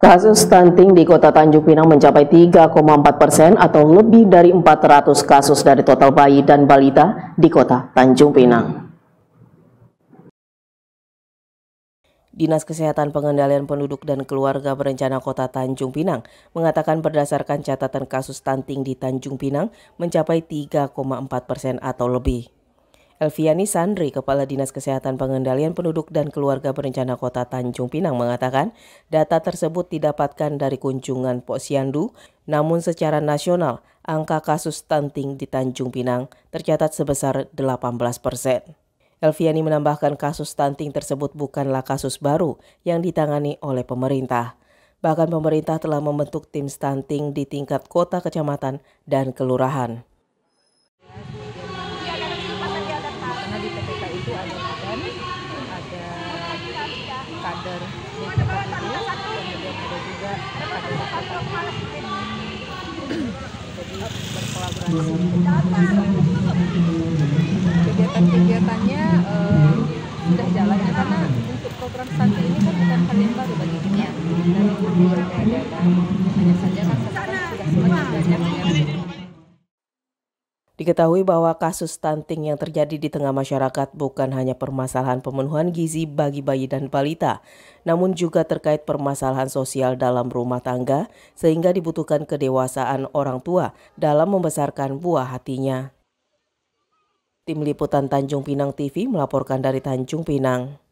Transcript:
Kasus stunting di kota Tanjung Pinang mencapai 3,4 persen atau lebih dari 400 kasus dari total bayi dan balita di kota Tanjung Pinang. Dinas Kesehatan Pengendalian Penduduk dan Keluarga Berencana Kota Tanjung Pinang mengatakan berdasarkan catatan kasus stunting di Tanjung Pinang mencapai 3,4 persen atau lebih. Elviani Sandri, Kepala Dinas Kesehatan Pengendalian Penduduk dan Keluarga Berencana Kota Tanjung Pinang mengatakan data tersebut didapatkan dari kunjungan posyandu, namun secara nasional angka kasus stunting di Tanjung Pinang tercatat sebesar 18 persen. Elviani menambahkan kasus stunting tersebut bukanlah kasus baru yang ditangani oleh pemerintah. Bahkan pemerintah telah membentuk tim stunting di tingkat kota, kecamatan, dan kelurahan. itu ada badan ada kader yang kemudian ada juga kader jadi berkolaborasi kegiatan-kegiatannya uh, sudah jalannya karena untuk program stunting ini kan bukan hal yang baru bagi kita dari dunia ada Diketahui bahwa kasus stunting yang terjadi di tengah masyarakat bukan hanya permasalahan pemenuhan gizi bagi bayi dan balita, namun juga terkait permasalahan sosial dalam rumah tangga sehingga dibutuhkan kedewasaan orang tua dalam membesarkan buah hatinya. Tim Liputan Tanjung Pinang TV melaporkan dari Tanjung Pinang.